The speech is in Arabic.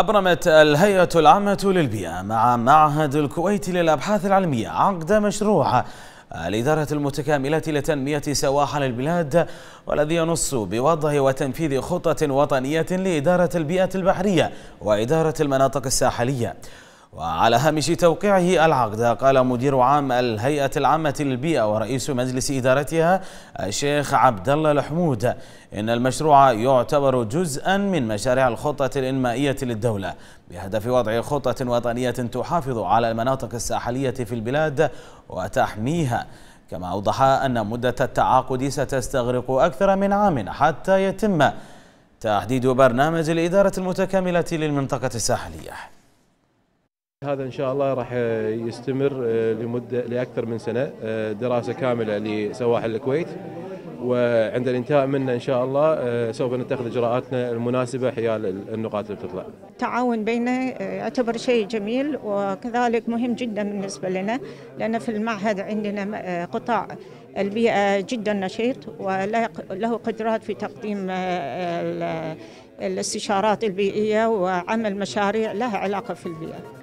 أبرمت الهيئة العامة للبيئة مع معهد الكويت للأبحاث العلمية عقد مشروع الإدارة المتكاملة لتنمية سواحل البلاد والذي ينص بوضع وتنفيذ خطة وطنية لإدارة البيئة البحرية وإدارة المناطق الساحلية وعلى هامش توقيعه العقد قال مدير عام الهيئة العامة للبيئة ورئيس مجلس إدارتها الشيخ عبد الله الحمود إن المشروع يعتبر جزءا من مشاريع الخطة الإنمائية للدولة بهدف وضع خطة وطنية تحافظ على المناطق الساحلية في البلاد وتحميها كما أوضح أن مدة التعاقد ستستغرق أكثر من عام حتى يتم تحديد برنامج الإدارة المتكاملة للمنطقة الساحلية هذا ان شاء الله راح يستمر آه، لمده لاكثر من سنه آه، دراسه كامله لسواحل الكويت وعند الانتهاء منه ان شاء الله آه، سوف نتخذ اجراءاتنا المناسبه حيال النقاط اللي بتطلع. التعاون بينه يعتبر شيء جميل وكذلك مهم جدا بالنسبه لنا لان في المعهد عندنا قطاع البيئه جدا نشيط وله قدرات في تقديم الاستشارات البيئيه وعمل مشاريع لها علاقه في البيئه.